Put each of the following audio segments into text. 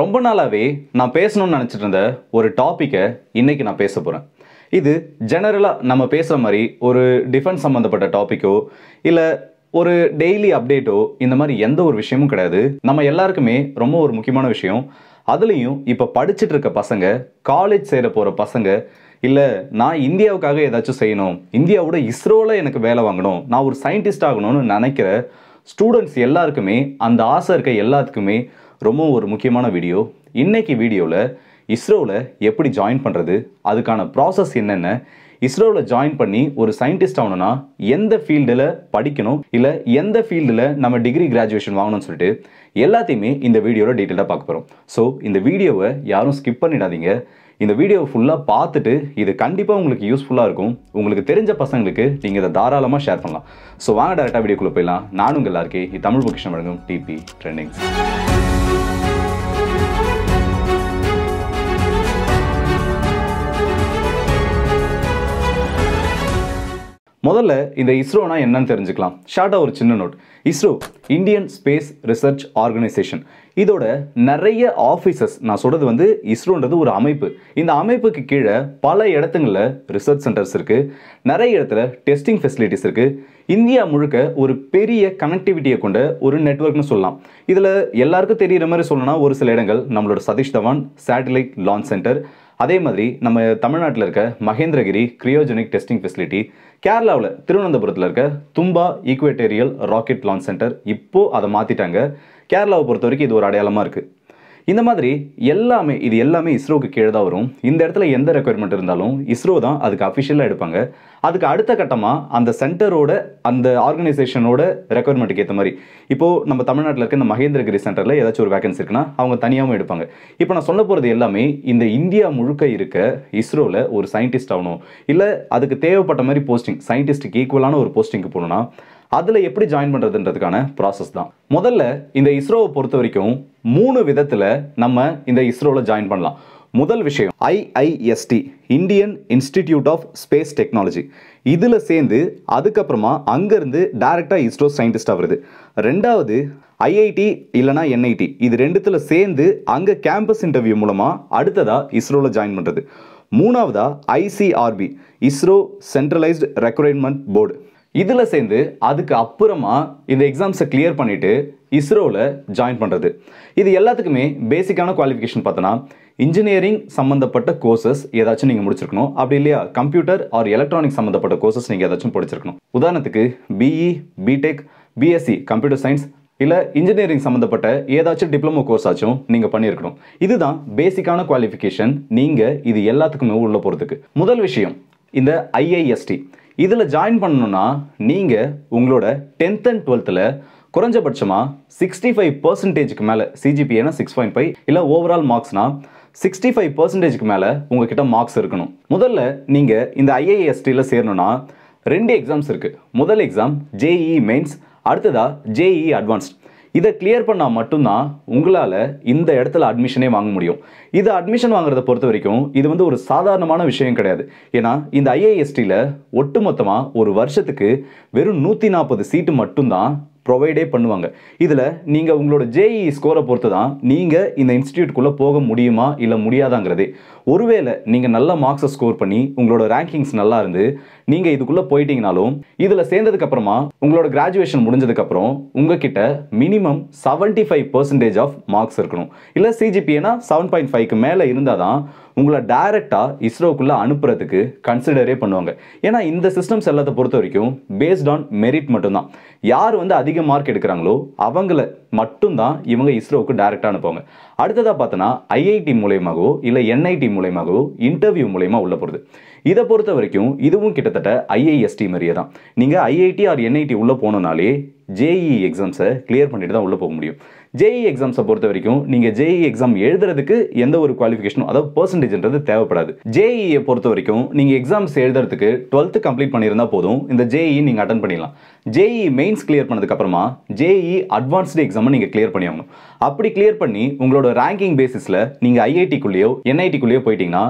ரொம்ப நாளாகவே நான் பேசணும்னு நினச்சிட்டு இருந்த ஒரு டாப்பிக்கை இன்றைக்கி நான் பேச போகிறேன் இது ஜெனரலாக நம்ம பேசுகிற மாதிரி ஒரு டிஃபென்ஸ் சம்மந்தப்பட்ட டாப்பிக்கோ இல்லை ஒரு டெய்லி அப்டேட்டோ இந்த மாதிரி எந்த ஒரு விஷயமும் கிடையாது நம்ம எல்லாருக்குமே ரொம்ப ஒரு முக்கியமான விஷயம் அதுலேயும் இப்போ படிச்சுட்டு இருக்க பசங்க காலேஜ் சேர போகிற பசங்க இல்லை நான் இந்தியாவுக்காக ஏதாச்சும் செய்யணும் இந்தியாவோட இஸ்ரோவில் எனக்கு வேலை வாங்கணும் நான் ஒரு சயின்டிஸ்ட் ஆகணும்னு நினைக்கிற ஸ்டூடெண்ட்ஸ் எல்லாருக்குமே அந்த ஆசை இருக்க எல்லாத்துக்குமே ரொம்பவும் ஒரு முக்கியமான வீடியோ இன்றைக்கி வீடியோவில் இஸ்ரோவில் எப்படி ஜாயின் பண்ணுறது அதுக்கான ப்ராசஸ் என்னென்ன இஸ்ரோவில் ஜாயின் பண்ணி ஒரு சயின்டிஸ்ட் ஆகணும்னா எந்த ஃபீல்டில் படிக்கணும் இல்லை எந்த ஃபீல்டில் நம்ம டிகிரி கிராஜுவேஷன் வாங்கணும்னு சொல்லிட்டு எல்லாத்தையுமே இந்த வீடியோவில் டீட்டெயிலாக பார்க்க போகிறோம் ஸோ இந்த வீடியோவை யாரும் ஸ்கிப் பண்ணிடாதீங்க இந்த வீடியோவை ஃபுல்லாக பார்த்துட்டு இது கண்டிப்பாக உங்களுக்கு யூஸ்ஃபுல்லாக இருக்கும் உங்களுக்கு தெரிஞ்ச பசங்களுக்கு நீங்கள் இதை தாராளமாக ஷேர் பண்ணலாம் ஸோ வாங்க டேரெக்டாக வீடியோக்குள்ளே போயிடலாம் நானும் எல்லாருக்கே தமிழ் புக்கிஷன் வழங்கும் டிபி ட்ரெண்டிங்ஸ் முதல்ல இந்த இஸ்ரோனா என்னன்னு தெரிஞ்சுக்கலாம் ஷார்ட்டாக ஒரு சின்ன note ISRO Indian Space Research Organisation இதோட நிறைய ஆஃபீஸஸ் நான் சொல்கிறது வந்து இஸ்ரோன்றது ஒரு அமைப்பு இந்த அமைப்புக்கு கீழே பல இடத்துங்களில் ரிசர்ச் சென்டர்ஸ் இருக்குது நிறைய இடத்துல டெஸ்டிங் ஃபெசிலிட்டிஸ் இருக்குது இந்தியா முழுக்க ஒரு பெரிய கனெக்டிவிட்டியை கொண்ட ஒரு நெட்ஒர்க்னு சொல்லலாம் இதில் எல்லாருக்கும் தெரிகிற மாதிரி சொல்லணும்னா ஒரு சில இடங்கள் நம்மளோட Satish Dhawan Satellite Launch Centre அதே மாதிரி நம்ம தமிழ்நாட்டில் இருக்க மகேந்திரகிரி கிரியோஜெனிக் டெஸ்டிங் ஃபெசிலிட்டி கேரளாவில் திருவனந்தபுரத்தில் இருக்க Thumba Equatorial Rocket Launch Centre இப்போது அதை மாற்றிட்டாங்க கேரளாவை பொறுத்த வரைக்கும் இது ஒரு அடையாளமாக இருக்குது இந்த மாதிரி எல்லாமே இது எல்லாமே இஸ்ரோக்கு கீழே தான் வரும் இந்த இடத்துல எந்த ரெக்குயர்மெண்ட் இருந்தாலும் இஸ்ரோ தான் அதுக்கு அஃபிஷியலாக எடுப்பாங்க அதுக்கு அடுத்த கட்டமாக அந்த சென்டரோட அந்த ஆர்கனைசேஷனோட ரெக்குயர்மெண்ட்டுக்கு ஏற்ற மாதிரி இப்போது நம்ம தமிழ்நாட்டில் இருக்க இந்த மகேந்திரகிரி சென்டரில் ஏதாச்சும் ஒரு வேகன்சி இருக்குன்னா அவங்க தனியாகவும் எடுப்பாங்க இப்போ நான் சொல்ல போகிறது எல்லாமே இந்த இந்தியா முழுக்க இருக்க இஸ்ரோவில் ஒரு சயின்டிஸ்ட் ஆகணும் இல்லை அதுக்கு தேவைப்பட்ட மாதிரி போஸ்டிங் சயின்டிஸ்ட்டுக்கு ஈக்குவலான ஒரு போஸ்டிங்க்கு போகணுன்னா அதில் எப்படி ஜாயின் பண்ணுறதுன்றதுக்கான ப்ராசஸ் தான் முதல்ல இந்த இஸ்ரோவை பொறுத்த வரைக்கும் மூணு விதத்தில் நம்ம இந்த இஸ்ரோவில் ஜாயின் பண்ணலாம் முதல் விஷயம் IIST Indian Institute of Space Technology இதில் சேர்ந்து அதுக்கப்புறமா அங்கேருந்து டைரெக்டாக இஸ்ரோ சயின்டிஸ்டாக வருது ரெண்டாவது ஐஐடி இல்லைனா என்ஐடி இது ரெண்டுத்தில் சேர்ந்து அங்கே கேம்பஸ் இன்டர்வியூ மூலமாக அடுத்ததாக இஸ்ரோவில் ஜாயின் பண்ணுறது மூணாவதாக ICRB ISRO Centralised Recruitment Board இதில் சேர்ந்து அதுக்கு அப்புறமா இந்த எக்ஸாம்ஸை கிளியர் பண்ணிவிட்டு இஸ்ரோவில் ஜாயின் பண்ணுறது இது எல்லாத்துக்குமே பேசிக்கான குவாலிஃபிகேஷன் பார்த்தோன்னா இன்ஜினியரிங் சம்மந்தப்பட்ட கோர்சஸ் ஏதாச்சும் நீங்கள் முடிச்சிருக்கணும் அப்படி இல்லையா கம்ப்யூட்டர் ஆர் எலக்ட்ரானிக் சம்மந்தப்பட்ட கோர்சஸ் நீங்கள் ஏதாச்சும் படிச்சிருக்கணும் உதாரணத்துக்கு BE BTech BSc computer science இல்லை இன்ஜினியரிங் சம்மந்தப்பட்ட ஏதாச்சும் டிப்ளமோ கோர்ஸ் ஆச்சும் நீங்கள் பண்ணியிருக்கணும் இதுதான் பேசிக்கான குவாலிஃபிகேஷன் நீங்கள் இது எல்லாத்துக்குமே உள்ளே போகிறதுக்கு முதல் விஷயம் இந்த ஐஐஎஸ்டி இதில் ஜாயின் பண்ணணும்னா நீங்கள் உங்களோட டென்த் அண்ட் டுவெல்த்தில் குறைஞ்சபட்சமாக சிக்ஸ்டி ஃபைவ் பர்சன்டேஜுக்கு மேலே சிஜிபிஏனா சிக்ஸ் பாயிண்ட் ஃபைவ் இல்லை ஓவரால் மார்க்ஸ்னால் சிக்ஸ்டி ஃபைவ் பர்சன்டேஜுக்கு மேலே உங்ககிட்ட மார்க்ஸ் இருக்கணும் முதல்ல நீங்கள் இந்த ஐஏஎஸ்டியில் சேரணும்னா ரெண்டு எக்ஸாம்ஸ் இருக்குது முதல் எக்ஸாம் ஜேஇ மெயின்ஸ் அடுத்ததாக ஜேஇ அட்வான்ஸ்ட் இதை கிளியர் பண்ணால் மட்டும்தான் உங்களால் இந்த இடத்துல அட்மிஷனே வாங்க முடியும் இது அட்மிஷன் வாங்குறத பொறுத்த வரைக்கும் இது வந்து ஒரு சாதாரணமான விஷயம் கிடையாது ஏன்னா இந்த ஐஏஎஸ்டியில் ஒட்டுமொத்தமாக ஒரு வருஷத்துக்கு வெறும் நூற்றி நாற்பது சீட்டு மட்டும்தான் ப்ரொவைடே பண்ணுவாங்க இதில் நீங்கள் உங்களோட ஜேஇ ஸ்கோரை e பொறுத்து தான் நீங்கள் இந்த இன்ஸ்டியூட்குள்ளே போக முடியுமா இல்லை முடியாதாங்கிறது ஒருவேளை நீங்கள் நல்ல மார்க்ஸை ஸ்கோர் பண்ணி உங்களோட ரேங்கிங்ஸ் நல்லா இருந்து நீங்கள் இதுக்குள்ளே போயிட்டீங்கனாலும் இதில் சேர்ந்ததுக்கப்புறமா உங்களோட கிராஜுவேஷன் முடிஞ்சதுக்கப்புறம் உங்ககிட்ட minimum seventy five percentage of marks இருக்கணும் இல்லை சிஜிபிஏனா செவன் பாயிண்ட் ஃபைவ்க்கு மேலே இருந்தால் தான் உங்களை டைரெக்டாக இஸ்ரோக்குள்ளே அனுப்புறதுக்கு கன்சிடரே பண்ணுவாங்க ஏன்னா இந்த சிஸ்டம்ஸ் எல்லாத்தை பொறுத்த வரைக்கும் பேஸ்ட் ஆன் மெரிட் மட்டும்தான் யார் வந்து அதிக மார்க் எடுக்கிறாங்களோ அவங்கள மட்டும்தான் இவங்க இஸ்ரோவுக்கு டைரெக்டாக அனுப்புவாங்க அடுத்ததாக பார்த்தோன்னா ஐஐடி மூலயமாகவோ இல்லை என்ஐடி மூலயமாகவோ இன்டர்வியூ மூலயமா உள்ள போகிறது இதை பொறுத்த வரைக்கும் இதுவும் கிட்டத்தட்ட ஐஐஎஸ்டி மாதிரியே தான் நீங்கள் ஐஐடி ஆர் என்ஐடி உள்ளே போனோனாலே ஜேஇ எக்ஸாம்ஸை e கிளியர் e பண்ணிட்டு தான் உள்ளே போக முடியும் ஜேஇ எக்ஸாம்ஸை e e பொறுத்த வரைக்கும் நீங்கள் ஜேஇ எக்ஸாம் e எழுதுறதுக்கு எந்த ஒரு குவாலிஃபிகேஷனும் அதாவது பர்சன்டேஜ்ன்றது தேவைப்படாது ஜேஇயை பொறுத்த வரைக்கும் நீங்கள் எக்ஸாம்ஸ் எழுதுறதுக்கு டுவெல்த்து கம்ப்ளீட் பண்ணியிருந்தால் போதும் இந்த ஜேஇ நீங்கள் அட்டன் பண்ணிடலாம் ஜேஇ மெயின்ஸ் கிளியர் பண்ணதுக்கப்புறமா ஜேஇ அட்வான்ஸ்டு எக்ஸாமை நீங்கள் கிளியர் பண்ணியாகணும் அப்படி கிளியர் பண்ணி உங்களோட ரேங்கிங் பேசிஸில் நீங்கள் ஐஐடிக்குள்ளேயோ என்ஐடிக்குள்ளேயோ போயிட்டீங்கன்னா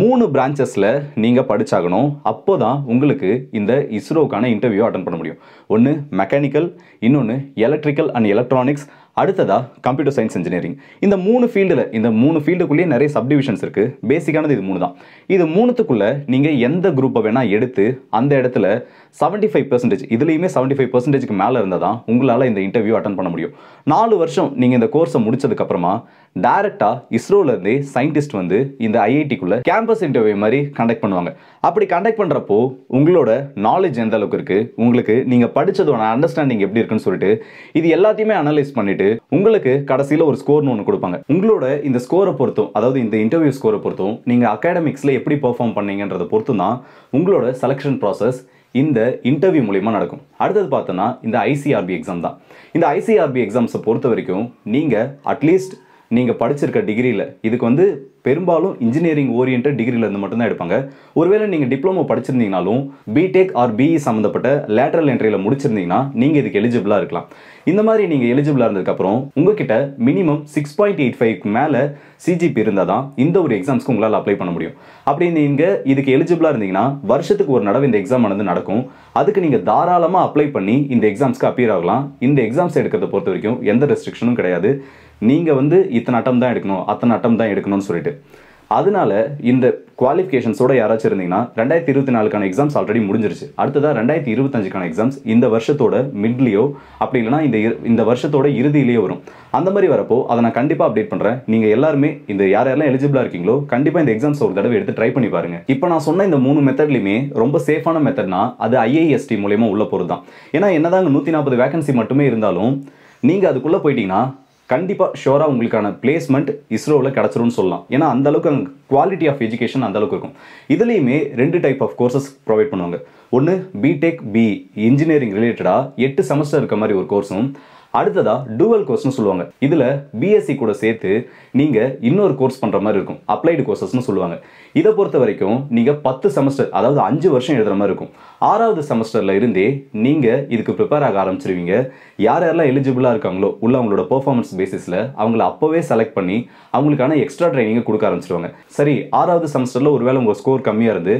மூணு பிரான்ச்சஸில் நீங்கள் படித்தாகணும் அப்போ தான் உங்களுக்கு இந்த இஸ்ரோக்கான இன்டர்வியூ அட்டன் பண்ண முடியும் ஒன்று மெக்கானிக்கல் இன்னொன்று எலக்ட்ரிக்கல் அண்ட் எலக்ட்ரானிக்ஸ் அடுத்ததா கம்ப்யூட்டர் சயின்ஸ் இன்ஜினியரிங் இந்த மூணு ஃபீல்டில் இந்த மூணு ஃபீல்டுக்குள்ளேயே நிறைய சப்டிவிஷன்ஸ் இருக்குது பேசிக்கானது இது மூணு தான் இது மூணுத்துக்குள்ளே நீங்கள் எந்த குரூப்பை வேணால் எடுத்து அந்த இடத்துல செவன்ட்டி ஃபைவ் பர்சன்டேஜ் இதுலேயுமே செவன்ட்டி ஃபைவ் பர்சன்டேஜ்க்கு மேலே இருந்தால் தான் உங்களால் இந்த இன்டர்வியூ அட்டன் பண்ண முடியும் நாலு வருஷம் நீங்கள் இந்த கோர்ஸை முடிச்சதுக்கப்புறமா டேரெக்டாக இஸ்ரோலேருந்து சயின்டிஸ்ட் வந்து இந்த ஐஐடிக்குள்ளே கேம்பஸ் இன்டர்வியூ மாதிரி கண்டக்ட் பண்ணுவாங்க அப்படி கண்டக்ட் பண்ணுறப்போ உங்களோட நாலேஜ் எந்த அளவுக்கு இருக்குது உங்களுக்கு நீங்கள் படித்ததோட அண்டர்ஸ்டாண்டிங் எப்படி இருக்குன்னு சொல்லிட்டு இது எல்லாத்தையுமே அனலைஸ் பண்ணிவிட்டு உங்களுக்கு கடைசியில் ஒரு ஸ்கோர்னு ஒன்று கொடுப்பாங்க உங்களோட இந்த ஸ்கோரை பொறுத்தும் அதாவது இந்த இன்டர்வியூ ஸ்கோரை பொறுத்தும் நீங்கள் அகாடமிக்ஸில் எப்படி பெர்ஃபார்ம் பண்ணீங்கன்றதை பொறுத்தும் தான் உங்களோட செலெக்ஷன் ப்ராசஸ் இந்த இன்டர்வியூ மூலிமா நடக்கும் அடுத்தது பார்த்தோன்னா இந்த ஐசிஆர்பி எக்ஸாம் தான் இந்த ஐசிஆர்பி எக்ஸாம்ஸை பொறுத்த வரைக்கும் நீங்கள் அட்லீஸ்ட் நீங்கள் படிச்சிருக்க டிகிரியில் இதுக்கு வந்து பெரும்பாலும் இன்ஜினியரிங் ஓரியன்ட் டிகிரியில் இருந்து மட்டும்தான் எடுப்பாங்க ஒருவேளை நீங்கள் டிப்ளமோ படிச்சிருந்தீங்கனாலும் பிடெக் ஆர் பிஇ சம்மந்தப்பட்ட லேட்டரல் என்ட்ரியில் முடிச்சிருந்தீங்கன்னா நீங்கள் இதுக்கு எலிஜிபிளாக இருக்கலாம் இந்த மாதிரி நீங்கள் எலிஜிபிளாக இருந்ததுக்கப்புறம் உங்ககிட்ட மினிமம் சிக்ஸ் பாயிண்ட் எயிட் ஃபைவ்க்கு மேலே சிஜிபி இருந்தால் தான் இந்த ஒரு எக்ஸாம்ஸ்க்கு உங்களால் அப்ளை பண்ண முடியும் அப்படி நீங்கள் இதுக்கு எலிஜிபிளாக இருந்தீங்கன்னா வருஷத்துக்கு ஒரு நடவு இந்த எக்ஸாம் வந்து நடக்கும் அதுக்கு நீங்கள் தாராளமாக அப்ளை பண்ணி இந்த எக்ஸாம்ஸ்க்கு அப்பியர் ஆகலாம் இந்த எக்ஸாம்ஸ் எடுக்கிறத பொறுத்த வரைக்கும் எந்த ரெஸ்ட்ரிக்ஷனும் கிடையாது நீங்கள் வந்து இத்தனை அட்டம் தான் எடுக்கணும் அத்தனை அட்டம் தான் எடுக்கணும்னு சொல்லிட்டு அதனால இந்த குவாலிஃபிகேஷன்ஸோட யாராச்சும் இருந்தீங்கன்னா ரெண்டாயிரத்தி இருபத்தி நாலுக்கான எக்ஸாம்ஸ் ஆல்ரெடி முடிஞ்சிருச்சு அடுத்ததாக ரெண்டாயிரத்தி இருபத்தஞ்சுக்கான எக்ஸாம்ஸ் இந்த வருஷத்தோட மிட்லேயோ அப்படி இல்லைனா இந்த இந்த வருஷத்தோட இறுதியிலேயோ வரும் அந்த மாதிரி வரப்போ அதை நான் கண்டிப்பாக அப்டேட் பண்ணுறேன் நீங்கள் எல்லாருமே இந்த யார் யாரெல்லாம் எலிஜிபிளாக இருக்கீங்களோ கண்டிப்பாக இந்த எக்ஸாம்ஸ் ஒரு தடவை எடுத்து ட்ரை பண்ணி பாருங்க இப்போ நான் சொன்ன இந்த மூணு மெத்தட்லையுமே ரொம்ப சேஃபான மெத்தட்னா அது ஐஏஎஸ்டி e மூலயமா உள்ள பொருள் தான் ஏன்னா என்னதான் நூற்றி நாற்பது வேகன்சி மட்டுமே இருந்தாலும் நீங்கள் அதுக்குள்ளே போயிட்டீங்கன்னா கண்டிப்பாக ஷோராக உங்களுக்கான பிளேஸ்மெண்ட் இஸ்ரோவில் கிடச்சிரும்னு சொல்லலாம் ஏன்னா அளவுக்கு அங்கே குவாலிட்டி ஆஃப் எஜுகேஷன் அந்தளவுக்கு இருக்கும் இதுலேயுமே ரெண்டு டைப் ஆஃப் கோர்சஸ் ப்ரொவைட் பண்ணுவாங்க ஒன்று பிடெக் பி இன்ஜினியரிங் ரிலேட்டடாக எட்டு செமஸ்டர் இருக்க மாதிரி ஒரு கோர்ஸும் அடுத்ததா டூவல் கோர்ஸ்னு சொல்லுவாங்க இதுல பிஎஸ்சி கூட சேர்த்து நீங்க இன்னொரு கோர்ஸ் பண்ற மாதிரி இருக்கும் அப்ளைடு கோர்சஸ்னு சொல்லுவாங்க இதை பொறுத்த வரைக்கும் நீங்க பத்து செமஸ்டர் அதாவது அஞ்சு வருஷம் எழுதுற மாதிரி இருக்கும் ஆறாவது செமஸ்டர்ல இருந்தே நீங்க இதுக்கு ப்ரிப்பேர் ஆக ஆரம்பிச்சிருவீங்க யார் யாரெல்லாம் எலிஜிபிளா இருக்காங்களோ உள்ள அவங்களோட பெர்ஃபார்மன்ஸ் பேசிஸ்ல அவங்கள அப்பவே செலக்ட் பண்ணி அவங்களுக்கான எக்ஸ்ட்ரா ட்ரைனிங்கை கொடுக்க ஆரம்பிச்சிருவாங்க சரி ஆறாவது செமஸ்டர்ல ஒருவேளை உங்க ஸ்கோர் கம்மியா இருந்து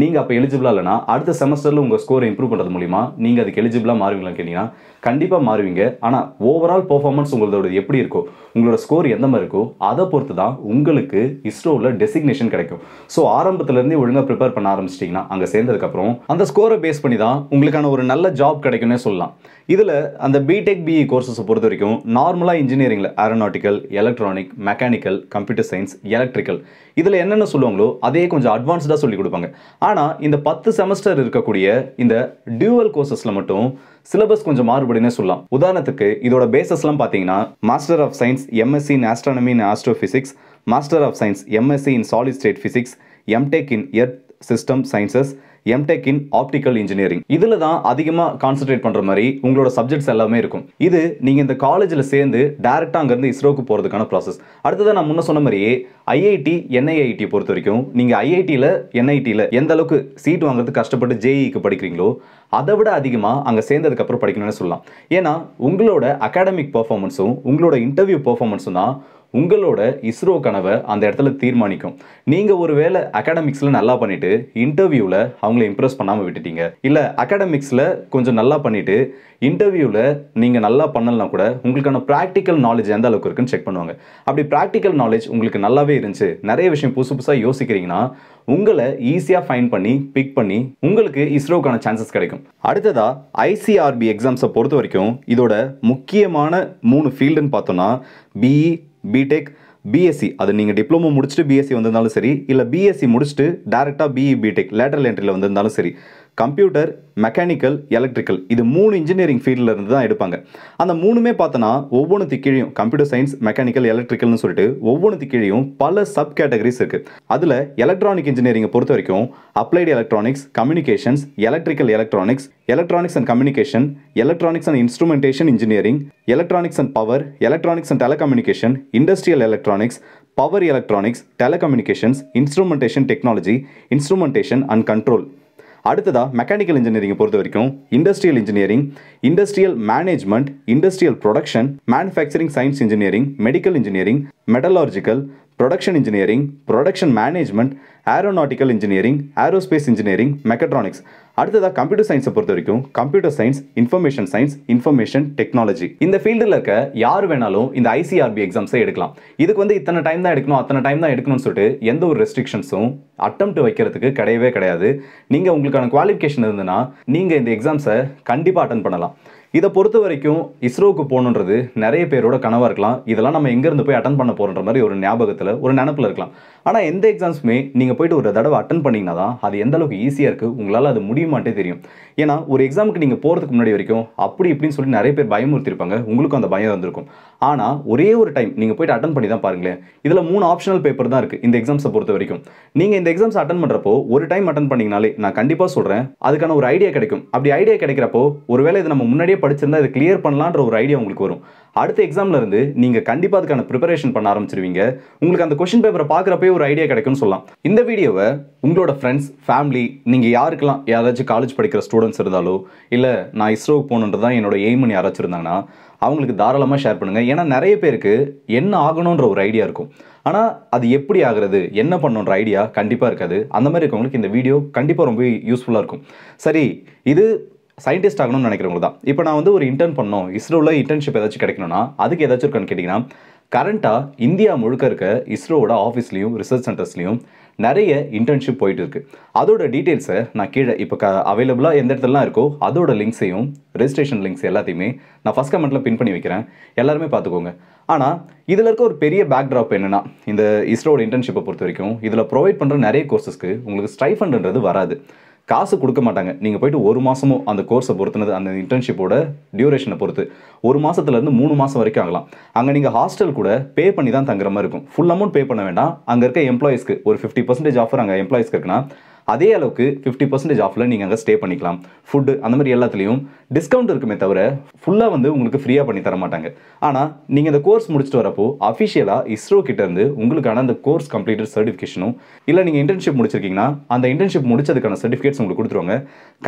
நீங்கள் அப்போ எலிஜிபிளாக இல்லைனா அடுத்த செமஸ்டரில் உங்கள் ஸ்கோரை இம்ப்ரூவ் பண்ணுறது மூலிமா நீங்கள் அதுக்கு எலிஜிபிளாக மாறுவீங்களா கேட்டிங்கன்னா கண்டிப்பாக மாறுவீங்க ஆனால் ஓவரால் பர்ஃபார்மன்ஸ் உங்களோட எப்படி இருக்கோ உங்களோட ஸ்கோர் எந்த மாதிரி இருக்கோ அதை பொறுத்து தான் உங்களுக்கு இஸ்ரோவில் டெசிக்னேஷன் கிடைக்கும் ஸோ ஆரம்பத்துலேருந்தே ஒழுங்காக ப்ரிப்பேர் பண்ண ஆரம்பிச்சிட்டிங்கன்னா அங்கே சேர்ந்ததுக்கப்புறம் அந்த ஸ்கோரை பேஸ் பண்ணி தான் உங்களுக்கான ஒரு நல்ல ஜாப் கிடைக்கும்னே சொல்லலாம் இதில் அந்த பிடெக் பிஇ கோர்சஸை பொறுத்த வரைக்கும் நார்மலாக இன்ஜினியரிங்கில் aeronautical electronic mechanical computer science electrical இதில் என்னென்ன சொல்லுவாங்களோ அதே கொஞ்சம் அட்வான்ஸ்டாக சொல்லிக் கொடுப்பாங்க ஆனால் இந்த பத்து செமஸ்டர் இருக்கக்கூடிய இந்த டியூவல் கோர்சஸில் மட்டும் சிலபஸ் கொஞ்சம் மாறுபடினே சொல்லலாம் உதாரணத்துக்கு இதோட பேசஸ்லாம் பார்த்தீங்கன்னா master of science MSc in astronomy in astrophysics master of science MSc in solid state physics MTech in earth system sciences MTech in optical engineering இதில் தான் அதிகமாக கான்சென்ட்ரேட் பண்ணுற மாதிரி உங்களோட சப்ஜெக்ட்ஸ் எல்லாமே இருக்கும் இது நீங்கள் இந்த காலேஜில் சேர்ந்து டேரெக்டாக அங்கேருந்து இஸ்ரோக்கு போகிறதுக்கான ப்ராசஸ் அடுத்ததாக நான் முன்ன சொன்ன மாதிரியே ஐஐடி என்ஐஐடி பொறுத்த வரைக்கும் நீங்கள் ஐஐடியில் என்ஐடியில் எந்த அளவுக்கு சீட் வாங்குறது கஷ்டப்பட்டு ஜேஇக்கு e படிக்கிறீங்களோ அதை விட அதிகமாக அங்கே சேர்ந்ததுக்கப்புறம் படிக்கணும்னு சொல்லலாம் ஏன்னா உங்களோட அகாடமிக் பர்ஃபார்மன்ஸும் உங்களோட இன்டர்வியூ பர்ஃபார்மன்ஸும் தான் உங்களோட இஸ்ரோ கனவை அந்த இடத்துல தீர்மானிக்கும் நீங்கள் ஒரு வேளை அகாடமிக்ஸில் நல்லா பண்ணிவிட்டு இன்டர்வியூவில் அவங்கள இம்ப்ரெஸ் பண்ணாமல் விட்டுட்டீங்க இல்லை அகாடமிக்ஸில் கொஞ்சம் நல்லா பண்ணிவிட்டு இன்டர்வியூவில் நீங்கள் நல்லா பண்ணலாம் கூட உங்களுக்கான ப்ராக்டிக்கல் நாலேஜ் எந்த அளவுக்கு இருக்குன்னு செக் பண்ணுவாங்க அப்படி ப்ராக்டிக்கல் நாலேஜ் உங்களுக்கு நல்லாவே இருந்துச்சு நிறைய விஷயம் புதுசு புதுசாக யோசிக்கிறீங்கன்னா உங்களை ஈஸியாக ஃபைன் பண்ணி பிக் பண்ணி உங்களுக்கு இஸ்ரோக்கான சான்சஸ் கிடைக்கும் அடுத்ததாக ஐசிஆர்பி எக்ஸாம்ஸை பொறுத்த வரைக்கும் இதோட முக்கியமான மூணு ஃபீல்டுன்னு பார்த்தோன்னா பிஇ பிடெக் பிஎஸ்சி அது நீங்கள் டிப்ளமோ முடிச்சுட்டு பிஎஸ்சி வந்திருந்தாலும் சரி இல்லை பிஎஸ்சி முடிச்சுட்டு டேரெக்டாக பிஇ பிடெக் லேட்டரல் என்ட்ரியில் வந்திருந்தாலும் சரி கம்ப்யூட்டர் மெக்கானிக்கல் எலக்ட்ரிக்கல் இது மூணு இன்ஜினியரிங் ஃபீல்டில் இருந்து தான் எடுப்பாங்க அந்த மூணுமே பார்த்தோன்னா ஒவ்வொன்று கீழையும் கம்ப்யூட்டர் சயின்ஸ் மெக்கானிக்கல் எலக்ட்ரிக்கல்னு சொல்லிட்டு ஒவ்வொன்று கீழையும் பல சப் கேட்டகரிஸ் இருக்குது அதில் எலக்ட்ரானிக் இன்ஜினியரிங்கை பொறுத்த வரைக்கும் applied electronics communications electrical electronics electronics and communication electronics and instrumentation engineering electronics and power electronics and telecommunication industrial electronics power electronics telecommunications instrumentation technology instrumentation and control அடுத்ததாக mechanical இன்ஜினியரிங்கை பொறுத்த வரைக்கும் industrial engineering industrial management industrial production manufacturing science engineering medical engineering metallurgical production engineering production management aeronautical engineering aerospace engineering mechatronics அடுத்ததாக computer சயின்ஸை பொறுத்த வரைக்கும் computer science information science information technology இந்த ஃபீல்டில் இருக்க யார் வேணாலும் இந்த ஐசிஆர்பி எக்ஸாம்ஸை எடுக்கலாம் இதுக்கு வந்து இத்தனை டைம் தான் எடுக்கணும் அத்தனை டைம் தான் எடுக்கணும்னு சொல்லிட்டு எந்த ஒரு ரெஸ்ட்ரிக்ஷன்ஸும் அட்டம் வைக்கிறதுக்கு கிடையவே கிடையாது நீங்கள் உங்களுக்கான குவாலிஃபிகேஷன் இருந்ததுன்னா நீங்கள் இந்த எக்ஸாம்ஸை கண்டிப்பாக அட்டன் பண்ணலாம் இதை பொறுத்த வரைக்கும் இஸ்ரோவுக்கு போகணுன்றது நிறைய பேரோட கனவாக இருக்கலாம் இதெல்லாம் நம்ம எங்கேருந்து போய் அட்டன் பண்ண போகிறோன்ற மாதிரி ஒரு ஞாபகத்தில் ஒரு நினப்பில் இருக்கலாம் ஆனால் எந்த எக்ஸாம்ஸுமே நீங்கள் போயிட்டு ஒரு தடவை அட்டன் பண்ணிங்கன்னா தான் அது எந்த அளவுக்கு ஈஸியாக இருக்குது உங்களால் அது முடியும் முடியுமாட்டே தெரியும் ஏன்னா ஒரு எக்ஸாமுக்கு நீங்கள் போகிறதுக்கு முன்னாடி வரைக்கும் அப்படி இப்படின்னு சொல்லி நிறைய பேர் பயமுறுத்திருப்பாங்க உங்களுக்கும் அந்த பயம் வந்திருக்கும் ஆனால் ஒரே ஒரு டைம் நீங்கள் போய்ட்டு அட்டன் பண்ணி தான் பாருங்களேன் இதில் மூணு ஆப்ஷனல் பேப்பர் தான் இருக்குது இந்த எக்ஸாம்ஸை பொறுத்த வரைக்கும் நீங்கள் இந்த எக்ஸாம்ஸ் அட்டன் பண்ணுறப்போ ஒரு டைம் அட்டன் பண்ணிங்கனாலே நான் கண்டிப்பாக சொல்கிறேன் அதுக்கான ஒரு ஐடியா கிடைக்கும் அப்படி ஐடியா கிடைக்கிறப்போ ஒருவேளை இதை நம்ம முன்னாடியே படிச்சிருந்தா இதை கிளியர் பண்ணலான்ற ஒரு ஐடியா உங்களுக்கு வரும் அடுத்த எக்ஸாமில் இருந்து நீங்கள் கண்டிப்பாக அதுக்கான ப்ரிப்பரேஷன் பண்ண ஆரம்பிச்சிருவீங்க உங்களுக்கு அந்த கொஷின் பேப்பரை பார்க்குறப்பே ஒரு ஐடியா கிடைக்கும்னு சொல்லலாம் இந்த வீடியோவை உங்களோட ஃப்ரெண்ட்ஸ் ஃபேமிலி நீங்கள் யாருக்கெல்லாம் யாராச்சும் காலேஜ் படிக்கிற ஸ்டூடெண்ட்ஸ் இருந்தாலோ இல்லை நான் இஸ்ரோவுக்கு போகணுன்றது தான் என்னோட எய்ம்னு யாராச்சும் இருந்தாங்கன்னா அவங்களுக்கு தாராளமாக ஷேர் பண்ணுங்கள் ஏன்னா நிறைய பேருக்கு என்ன ஆகணுன்ற ஒரு ஐடியா இருக்கும் ஆனால் அது எப்படி ஆகிறது என்ன பண்ணுன்ற ஐடியா கண்டிப்பாக இருக்காது அந்த மாதிரி இருக்கவங்களுக்கு இந்த வீடியோ கண்டிப்பாக ரொம்ப யூஸ்ஃபுல்லாக இருக்கும் சரி இது சயின்டிஸ்ட் ஆகணும்னு நினைக்கிறவங்க தான் இப்போ நான் வந்து ஒரு இன்டர்ன் பண்ணோம் இஸ்ரோவில் இன்டர்ன்ஷிப் ஏதாச்சும் கிடைக்கணும்னா அதுக்கு ஏதாச்சும் இருக்கான்னு கேட்டிங்கன்னா கரண்ட்டாக இந்தியா முழுக்க இருக்க இஸ்ரோவோட ஆஃபீஸ்லேயும் ரிசர்ச் சென்டர்ஸ்லையும் நிறைய இன்டர்ன்ஷிப் போயிட்டு இருக்கு அதோட டீட்டெயில்ஸை நான் கீழே இப்போ க அவைலபிளாக எந்த இடத்துலலாம் இருக்கோ அதோட லிங்க்ஸையும் ரெஜிஸ்ட்ரேஷன் லிங்க்ஸ் எல்லாத்தையுமே நான் ஃபஸ்ட் கமெண்ட்டில் பின் பண்ணி வைக்கிறேன் எல்லாருமே பார்த்துக்கோங்க ஆனால் இதில் இருக்க ஒரு பெரிய பேக்ட்ராப் என்னென்னா இந்த இஸ்ரோட இன்டர்ன்ஷிப்பை பொறுத்த வரைக்கும் இதில் ப்ரொவைட் பண்ணுற நிறைய கோர்சஸ்க்கு உங்களுக்கு ஸ்ட்ரைஃபண்ட்ன்றது வராது காசு கொடுக்க மாட்டாங்க நீங்கள் போயிட்டு ஒரு மாதமோ அந்த கோர்ஸை பொறுத்துனது அந்த இன்டர்ன்ஷிப்போட டியூரேஷனை பொறுத்து ஒரு மாதத்துலேருந்து மூணு மாதம் வரைக்கும் ஆகலாம் அங்கே நீங்கள் ஹாஸ்டல் கூட பே பண்ணி தான் தங்குற மாதிரி இருக்கும் ஃபுல் அமௌண்ட் பே பண்ண வேண்டாம் அங்கே இருக்க எம்ப்ளாயிஸ்க்கு ஒரு ஃபிஃப்டி பர்சன்டேஜ் ஆஃபர் அங்கே எம்ப்ளாயிஸ்க்கு இருக்குன்னா அதே அளவுக்கு ஃபிஃப்டி பர்சன்டேஜ் ஆஃபில் நீங்கள் அங்கே ஸ்டே பண்ணிக்கலாம் ஃபுட்டு அந்த மாதிரி எல்லாத்துலேயும் டிஸ்கவுண்ட் இருக்குமே தவிர ஃபுல்லாக வந்து உங்களுக்கு ஃப்ரீயாக பண்ணி தர மாட்டாங்க ஆனால் நீங்கள் இந்த கோர்ஸ் முடிச்சுட்டு வரப்போ அஃபிஷியலாக இஸ்ரோ கிட்டேருந்து உங்களுக்கான அந்த கோர்ஸ் கம்ப்ளீட்டட் சர்டிஃபிகேஷனும் இல்லை நீங்கள் இன்டர்ன்ஷிப் முடிச்சிருக்கீங்கன்னா அந்த இன்டர்ன்ஷிப் முடிச்சதுக்கான சர்டிஃபிகேட்ஸ் உங்களுக்கு கொடுத்துருவாங்க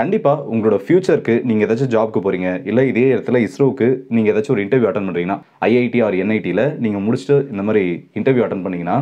கண்டிப்பாக உங்களோட ஃபியூச்சருக்கு நீங்கள் ஏதாச்சும் ஜாப்க்கு போகிறீங்க இல்லை இதே இடத்துல இஸ்ரோவுக்கு நீங்கள் ஏதாச்சும் ஒரு இன்டர்வியூ அட்டன் பண்ணுறீங்கன்னா ஐஐடி ஆர் என்ஐடியில் நீங்கள் முடிச்சுட்டு இந்த மாதிரி இன்டர்வியூ அட்டன் பண்ணிங்கன்னா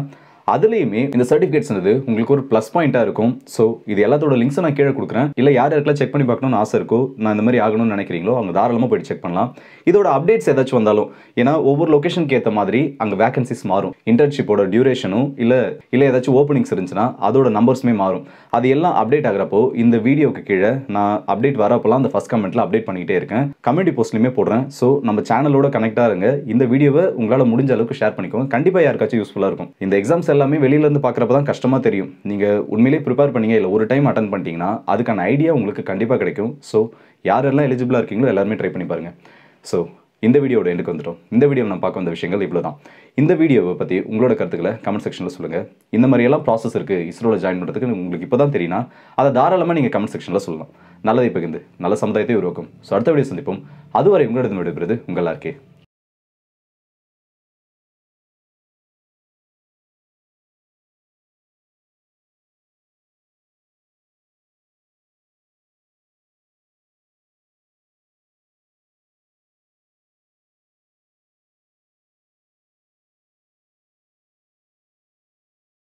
அதுலேயுமே இந்த சர்டிஃபிகேட்ஸ்ன்றது உங்களுக்கு ஒரு ப்ளஸ் பாயிண்ட்டாக இருக்கும் ஸோ இது எல்லாத்தோட லிங்க்ஸை நான் கீழே கொடுக்குறேன் இல்லை யார் யாருக்கெல்லாம் செக் பண்ணி பார்க்கணும்னு ஆசை இருக்கோ நான் இந்த மாதிரி ஆகணும்னு நினைக்கிறீங்களோ அவங்க தாராளமாக போய்ட்டு செக் பண்ணலாம் இதோட அப்டேட்ஸ் ஏதாச்சும் வந்தாலும் ஏன்னா ஒவ்வொரு லொக்கேஷனுக்கு ஏற்ற மாதிரி அங்கே வேகன்சிஸ் மாறும் இன்டர்ன்ஷிப்போட டியூரேஷனும் இல்லை இல்லை ஏதாச்சும் ஓப்பனிங்ஸ் இருந்துச்சுன்னா அதோட நம்பர்ஸுமே மாறும் அது எல்லாம் அப்டேட் ஆகிறப்போ இந்த வீடியோக்கு கீழே நான் அப்டேட் வரப்போலாம் அந்த ஃபஸ்ட் கமெண்ட்டில் அப்டேட் பண்ணிக்கிட்டே இருக்கேன் கமெண்டி போஸ்ட்லையுமே போடுறேன் ஸோ நம்ம சேனலோட கனெக்டாக இருங்க இந்த வீடியோவை உங்களால் முடிஞ்ச அளவுக்கு ஷேர் பண்ணிக்கோங்க கண்டிப்பாக யாருக்காச்சும் யூஸ்ஃபுல்லாக இருக்கும் இந்த எக்ஸாம்ஸ் எல்லாமே வெளியிலேருந்து பார்க்குறப்ப தான் கஷ்டமாக தெரியும் நீங்கள் உண்மையிலே ப்ரிப்பேர் பண்ணீங்க இல்லை ஒரு டைம் அட்டன் பண்ணிட்டீங்கன்னா அதுக்கான ஐடியா உங்களுக்கு கண்டிப்பாக கிடைக்கும் ஸோ யாரெல்லாம் எலிஜிபிளாக இருக்கீங்களோ எல்லாருமே ட்ரை பண்ணி பாருங்கள் ஸோ இந்த வீடியோட எண்டுக்கு வந்துட்டோம் இந்த வீடியோவில் நான் பார்க்க வந்த விஷயங்கள் இவ்வளோ தான் இந்த வீடியோவை பற்றி உங்களோட கருத்துக்களை கமெண்ட் செக்ஷனில் சொல்லுங்கள் இந்த மாதிரியெல்லாம் ப்ராசஸ் இருக்குது இஸ்ரோவில் ஜாயின் பண்ணுறதுக்கு உங்களுக்கு இப்போ தான் தெரியும்னா அதை தாராளமாக நீங்கள் கமெண்ட் செக்ஷனில் சொல்லலாம் நல்லதை பகிர்ந்து நல்ல சமுதாயத்தை உருவாக்கும் ஸோ அடுத்த வீடியோ சந்திப்போம் அதுவரை உங்களோட விடுபடுறது உங்களாக இருக்கே